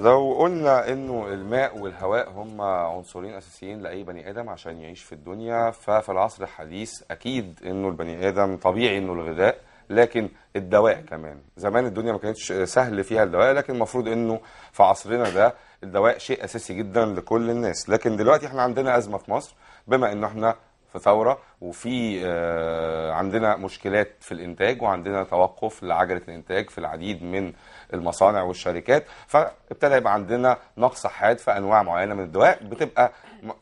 لو قلنا انه الماء والهواء هم عنصرين اساسيين لاي بني ادم عشان يعيش في الدنيا ففي العصر الحديث اكيد انه البني ادم طبيعي انه الغذاء لكن الدواء كمان زمان الدنيا ما كانتش سهل فيها الدواء لكن المفروض انه في عصرنا ده الدواء شيء اساسي جدا لكل الناس لكن دلوقتي احنا عندنا ازمه في مصر بما انه احنا في ثوره وفي آه، عندنا مشكلات في الانتاج وعندنا توقف لعجله الانتاج في العديد من المصانع والشركات فابتدى يبقى عندنا نقص حاد في انواع معينه من الدواء بتبقى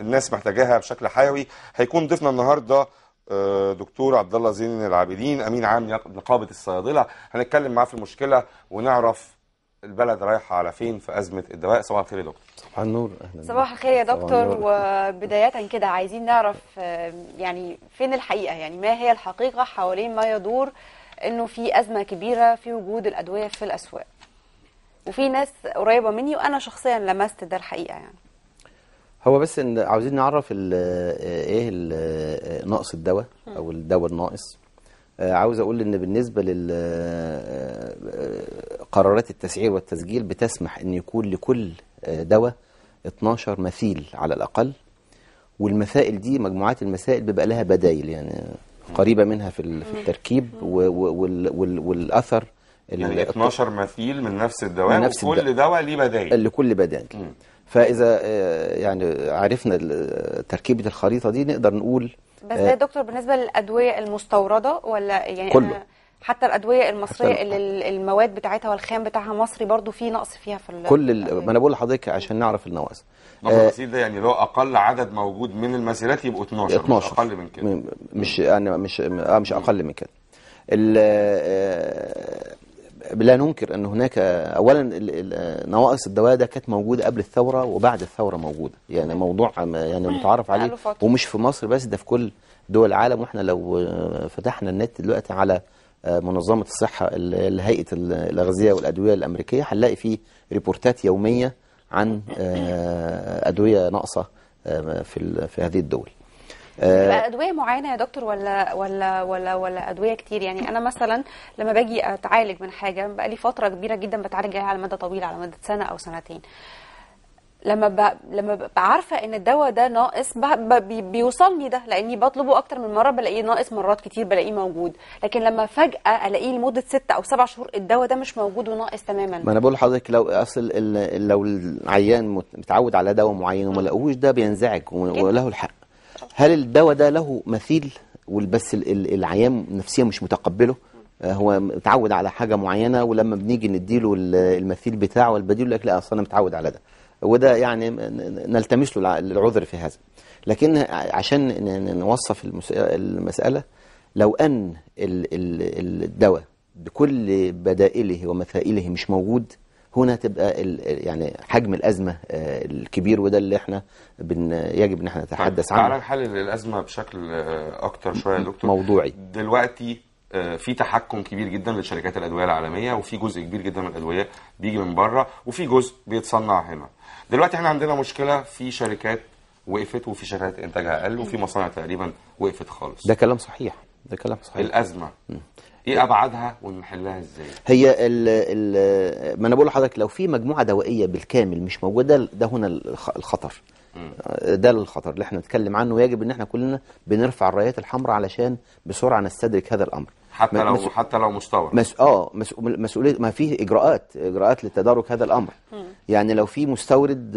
الناس محتاجاها بشكل حيوي هيكون ضيفنا النهارده آه، دكتور عبد الله زين العابدين امين عام نقابه الصيادله هنتكلم معاه في المشكله ونعرف البلد رايحه على فين في ازمه الدواء صباح الخير يا دكتور صباح النور اهلا صباح الخير يا دكتور وبدايه كده عايزين نعرف يعني فين الحقيقه يعني ما هي الحقيقه حوالين ما يدور انه في ازمه كبيره في وجود الادويه في الاسواق وفي ناس قريبه مني وانا شخصيا لمست ده الحقيقه يعني هو بس إن عاوزين نعرف آه، ايه آه، نقص الدواء او الدواء الناقص آه، عاوز اقول ان بالنسبه لقرارات آه، آه، التسعير والتسجيل بتسمح ان يكون لكل دواء 12 مثيل على الاقل والمسائل دي مجموعات المسائل بيبقى لها بدايل يعني قريبه منها في التركيب والاثر يعني 12 مثيل من نفس الدواء من نفس وكل دواء ليه بدايل لكل بدايل فاذا يعني عرفنا تركيبه الخريطه دي نقدر نقول بس آه. ده دكتور بالنسبه للادويه المستورده ولا يعني كله حتى الادويه المصريه حتى اللي المواد بتاعتها والخام بتاعها مصري برضو في نقص فيها في كل يعني ما انا بقول لحضرتك عشان نعرف النواقص نقص آه، ده يعني لو اقل عدد موجود من المسيرات يبقوا 12, 12 اقل من كده مش انا يعني مش آه، مش اقل من كده لا ننكر ان هناك اولا نواقص الدواء ده كانت موجوده قبل الثوره وبعد الثوره موجوده يعني موضوع يعني متعارف عليه ومش في مصر بس ده في كل دول العالم واحنا لو فتحنا النت دلوقتي على آه، منظمه الصحه الهيئة الاغذيه والادويه الامريكيه هنلاقي فيه ريبورتات يوميه عن آه، ادويه ناقصه آه، في في هذه الدول آه، يبقى ادويه معينه يا دكتور ولا ولا ولا ولا ادويه كتير يعني انا مثلا لما باجي اتعالج من حاجه بقى لي فتره كبيره جدا بتعالج عليها على مدى طويل على مدى سنه او سنتين لما ب... لما ببقى عارفه ان الدواء ده ناقص ب... ب... بيوصلني ده لاني بطلبه اكتر من مره بلاقيه ناقص مرات كتير بلاقيه موجود لكن لما فجاه الاقيه لمده ستة او سبع شهور الدواء ده مش موجود وناقص تماما ما انا بقول لحضرتك لو اصل ال... لو العيان متعود على دواء معين وما لاقوش ده بينزعج وله الحق هل الدواء ده له مثيل والبس العيان نفسيا مش متقبله آه، هو متعود على حاجة معينة ولما بنيجي نديله المثيل بتاعه البديل لك لا أصلا متعود على ده وده يعني نلتمس له العذر في هذا لكن عشان نوصف المسألة لو أن الدواء بكل بدائله ومثائله مش موجود هنا تبقى يعني حجم الازمه آه، الكبير وده اللي احنا بن يجب ان احنا نتحدث طيب، عنه تعالى نحلل الازمه بشكل آه، اكتر شويه يا دكتور موضوعي دلوقتي آه، في تحكم كبير جدا لشركات الادويه العالميه وفي جزء كبير جدا من الادويه بيجي من بره وفي جزء بيتصنع هنا دلوقتي احنا عندنا مشكله في شركات وقفت وفي شركات انتاجها اقل وفي مصانع تقريبا وقفت خالص ده كلام صحيح ده كلام صحيح الازمه ايه ابعادها ونحلها ازاي هي ال ال ما انا بقول لحضرتك لو في مجموعه دوائيه بالكامل مش موجوده ده هنا الخطر آه، ده الخطر اللي احنا نتكلم عنه ويجب ان احنا كلنا بنرفع الرايات الحمراء علشان بسرعه نستدرك هذا الامر حتى لو مسؤول حتى لو مستورد مس... اه مس... مسؤوليه ما في اجراءات اجراءات لتدارك هذا الامر يعني لو في مستورد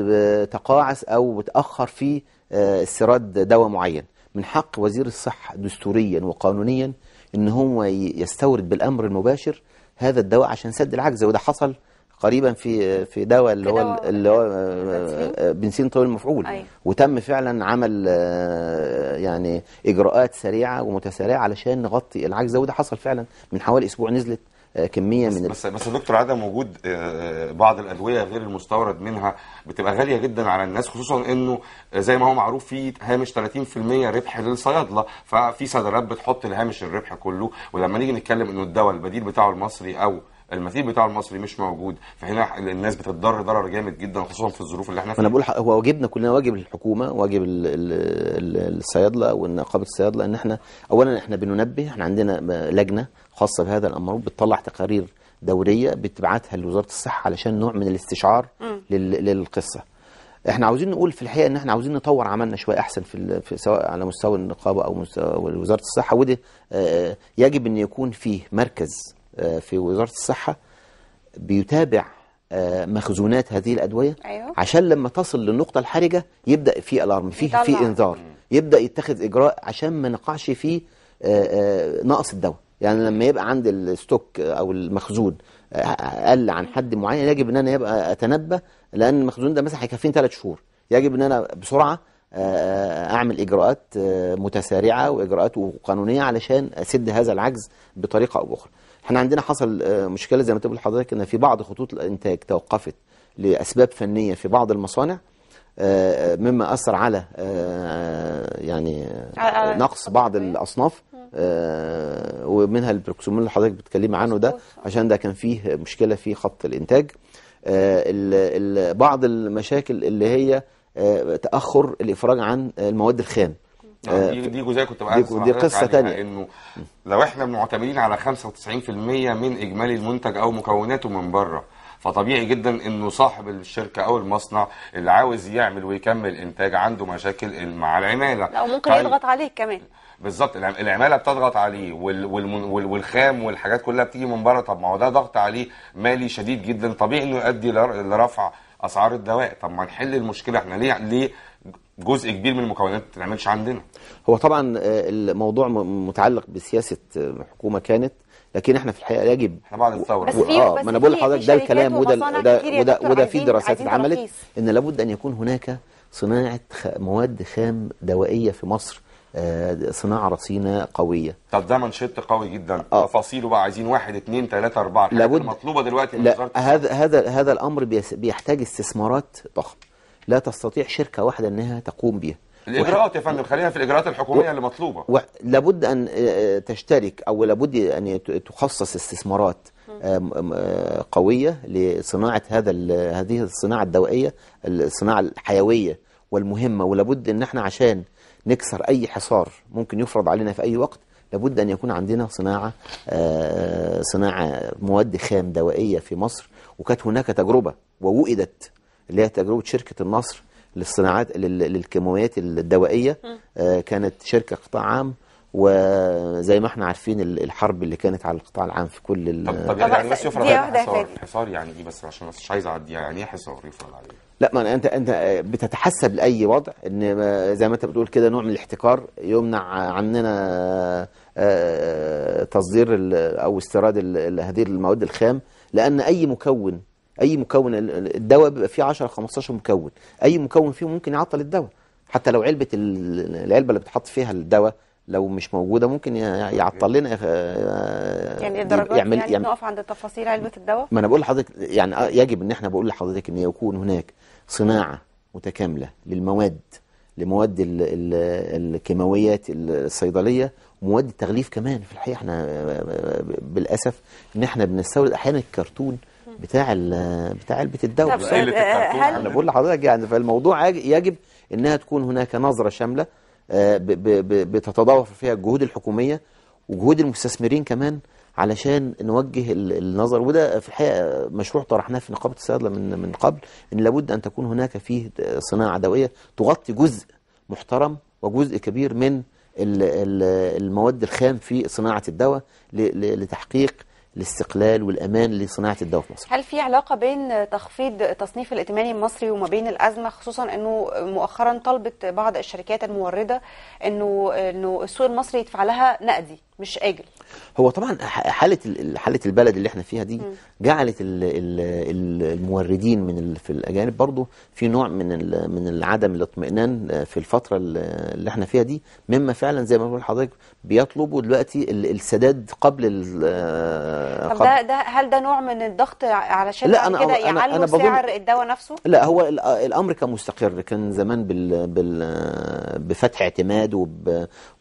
تقاعس او تاخر في آه، استيراد دواء معين من حق وزير الصحة دستوريا وقانونيا ان هو يستورد بالامر المباشر هذا الدواء عشان سد العجز وده حصل قريبا في في دواء اللي هو اللي هو بنسين طويل المفعول أيوه. وتم فعلا عمل آه، يعني اجراءات سريعه ومتسارعه علشان نغطي العجز وده حصل فعلا من حوالي اسبوع نزلت آه، كميه من بس بس دكتور عدم وجود آه، بعض الادويه غير المستورد منها بتبقى غاليه جدا على الناس خصوصا انه آه، زي ما هو معروف في هامش 30% ربح للصيادله ففي صيدلات بتحط الهامش الربح كله ولما نيجي نتكلم انه الدواء البديل بتاعه المصري او المثيل بتاع المصري مش موجود فهنا الناس بتتضرر ضرر جامد جدا خصوصا في الظروف اللي احنا فيها انا بقول هو واجبنا كلنا واجب الحكومه واجب الصيادله ونقابه الصيادله ان احنا اولا احنا بننبه احنا عندنا لجنه خاصه بهذا الامر بتطلع تقارير دوريه بتبعتها لوزاره الصحه علشان نوع من الاستشعار للقصه احنا عاوزين نقول في الحقيقه ان احنا عاوزين نطور عملنا شويه احسن في, في سواء على مستوى النقابه او مستوى وزاره الصحه وده آه، يجب ان يكون فيه مركز آه، في وزارة الصحة بيتابع آه، مخزونات هذه الأدوية أيوه. عشان لما تصل للنقطة الحرجة يبدأ في ألارم فيه في إنذار يبدأ يتخذ إجراء عشان ما نقعش في آه، نقص الدواء يعني لما يبقى عند الستوك أو المخزون أقل عن حد معين يجب أن أنا يبقى أتنبه لأن المخزون ده مثلا هيكفيني ثلاث شهور يجب أن أنا بسرعة اعمل اجراءات متسارعه واجراءات قانونيه علشان اسد هذا العجز بطريقه او اخرى احنا عندنا حصل آه، مشكله زي ما تقول حضرتك ان في بعض خطوط الانتاج توقفت لاسباب فنيه في بعض المصانع آه، آه، مما اثر على يعني نقص بعض الاصناف ومنها البروكسومون اللي حضرتك بتتكلمي عنه ده عشان ده كان فيه مشكله في خط الانتاج بعض المشاكل اللي هي تاخر الافراج عن المواد الخام آه، يعني دي دي جزئيه كنت بقى دي, دي قصه ثانيه انه لو احنا معتمدين على 95% من اجمالي المنتج او مكوناته من بره فطبيعي جدا انه صاحب الشركه او المصنع اللي عاوز يعمل ويكمل انتاج عنده مشاكل مع العماله لا وممكن طيب. يضغط عليك كمان بالظبط العماله بتضغط عليه والخام والحاجات كلها بتيجي من بره طب ما هو ده ضغط عليه مالي شديد جدا طبيعي انه يؤدي لرفع اسعار الدواء طب ما نحل المشكله احنا ليه ليه جزء كبير من المكونات ما تعملش عندنا هو طبعا آه، الموضوع متعلق بسياسه آه، حكومه كانت لكن احنا في الحقيقه يجب احنا بعد الثوره بس اه ما انا بقول لحضرتك ده الكلام وده وده وده, وده في دراسات اتعملت ان لابد ان يكون هناك صناعه مواد خام دوائيه في مصر آه، صناعة رصينة قوية طب ده منشط قوي جدا آه. تفاصيله بقى عايزين واحد اثنين ثلاثة أربعة لابد المطلوبة دلوقتي من وزارة هذا هذا هذا الأمر بيحتاج استثمارات ضخمة لا تستطيع شركة واحدة أنها تقوم بها الإجراءات يا فندم خلينا في الإجراءات الحكومية و... اللي مطلوبة و... لابد أن آه، آه، تشترك أو لابد أن تخصص استثمارات آه، قوية لصناعة هذا هذه الصناعة الدوائية الصناعة الحيوية والمهمة ولابد أن احنا عشان نكسر أي حصار ممكن يفرض علينا في أي وقت لابد أن يكون عندنا صناعة صناعة مواد خام دوائية في مصر وكانت هناك تجربة ووئدت اللي هي تجربه شركه النصر للصناعات للكيماويات الدوائيه آه، كانت شركه قطاع عام وزي ما احنا عارفين الحرب اللي كانت على القطاع العام في كل ال طب, طب يعني آه، الناس يفرض عليها حصار حصار يعني ايه بس عشان مش عايز اعديها يعني ايه حصار يفرض عليها لا ما انت انت بتتحسب لاي وضع ان زي ما انت بتقول كده نوع من الاحتكار يمنع عننا آه، تصدير او استيراد هذه المواد الخام لان اي مكون اي مكون الدواء بيبقى فيه 10 15 مكون اي مكون فيهم ممكن يعطل الدواء حتى لو علبه العلبه اللي بتحط فيها الدواء لو مش موجوده ممكن يعطل لنا آه، يعني الدرجات يعمل يعني, يعني نقف عند تفاصيل علبه الدواء ما انا بقول لحضرتك يعني آه، يجب ان احنا بقول لحضرتك ان يكون هناك صناعه متكامله للمواد لمواد الكيماويات الصيدليه ومواد التغليف كمان في الحقيقه احنا آه، بالاسف ان احنا بنستورد احيانا الكرتون بتاع بتاع البيت الدواء آه، انا بقول لحضرتك يعني فالموضوع يجب انها تكون هناك نظره شامله آه، بتتضافر فيها الجهود الحكوميه وجهود المستثمرين كمان علشان نوجه النظر وده في الحقيقه مشروع طرحناه في نقابه الصيادله من من قبل ان لابد ان تكون هناك فيه صناعه دوليه تغطي جزء محترم وجزء كبير من المواد الخام في صناعه الدواء لتحقيق الاستقلال والامان لصناعه الدواء في مصر. هل في علاقه بين تخفيض تصنيف الائتماني المصري وما بين الازمه خصوصا انه مؤخرا طلبت بعض الشركات المورده انه انه السوق المصري يدفع لها نقدي مش اجل هو طبعا حاله حاله البلد اللي احنا فيها دي م. جعلت الموردين من في الاجانب برضو في نوع من من عدم الاطمئنان في الفتره اللي احنا فيها دي مما فعلا زي ما بقول لحضرتك بيطلبوا دلوقتي السداد قبل ال آه، طب ده ده هل ده نوع من الضغط علشان يعلو أنا كده يعلوا سعر الدواء نفسه؟ لا هو الامر كان مستقر كان زمان بال بال بفتح اعتماد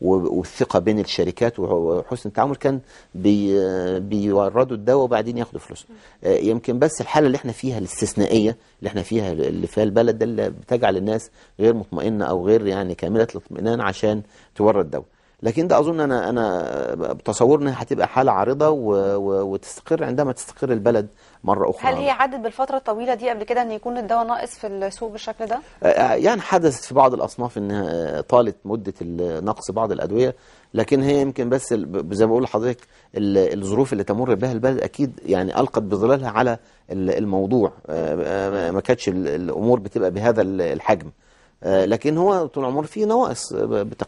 والثقه بين الشركات و وحسن التعامل كان بي بيوردوا الدواء وبعدين ياخدوا فلوسهم آه، يمكن بس الحاله اللي احنا فيها الاستثنائيه اللي احنا فيها اللي فيها البلد ده اللي بتجعل الناس غير مطمئنه او غير يعني كامله الاطمئنان عشان تورد دواء لكن ده اظن انا انا بتصورنا هتبقى حاله عارضه و... و... وتستقر عندما تستقر البلد مره اخرى هل هي عدت بالفتره الطويله دي قبل كده ان يكون الدواء ناقص في السوق بالشكل ده؟ آه، آه، يعني حدثت في بعض الاصناف انها طالت مده نقص بعض الادويه لكن هي يمكن بس زي ما بقول لحضرتك الظروف اللي تمر بها البلد اكيد يعني القت بظلالها على الموضوع آه، ما كانتش الامور بتبقى بهذا الحجم لكن هو طول العمر في نواقص